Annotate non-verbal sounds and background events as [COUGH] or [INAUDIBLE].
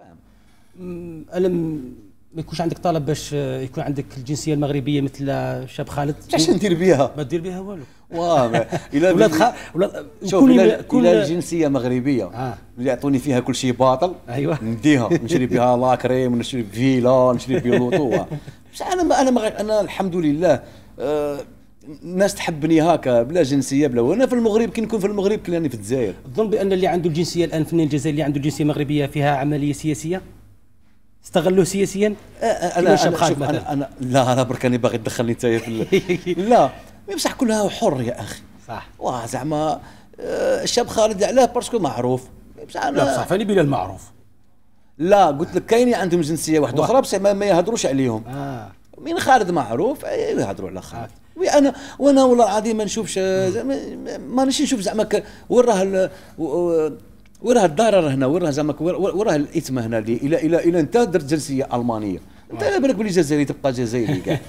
فاهم الم ما يكونش عندك طلب باش يكون عندك الجنسيه المغربيه مثل شاب خالد اش ندير بها ما دير بها والو واه [LAUGHS] الا ولاد خا ولاد شوف الا كل... الجنسيه مغربيه آه. يعطوني فيها كل شيء باطل ايوا نديها نشري بها لاكريم ونشري فيلا نشري لوطو [LAUGHS] انا انا انا الحمد لله أه الناس تحبني هكا بلا جنسيه بلا وانا في المغرب كي نكون في المغرب كلاني في الجزائر تظن بان اللي عنده الجنسيه الان في الجزائر اللي عنده الجنسيه المغربيه فيها عمليه سياسيه استغلوه سياسيا أه، أه، انا انا, أنا, أنا, أنا لا انا برك انا باغي تدخلني انت في [LAUGHS] لا بصح كلها حر يا اخي صح واه زعما أه، الشاب خالد علاه باسكو معروف بصح انا لا بصح فاني بلا المعروف لا قلت لك كاين عندهم جنسيه واحده اخرى بصح ما, ما يهضروش عليهم آه. من خالد معروف يهضروا على خالد وي انا وانا والله العظيم ما نشوفش مانيش نشوف زعما وين راه وين راه الضرر هنا وين راه زعما وين راه الاثم هنا الى الى الى انت درت جنسيه المانيه انت على بالك بلي جزائري تبقى جزائري كاع [LAUGHS]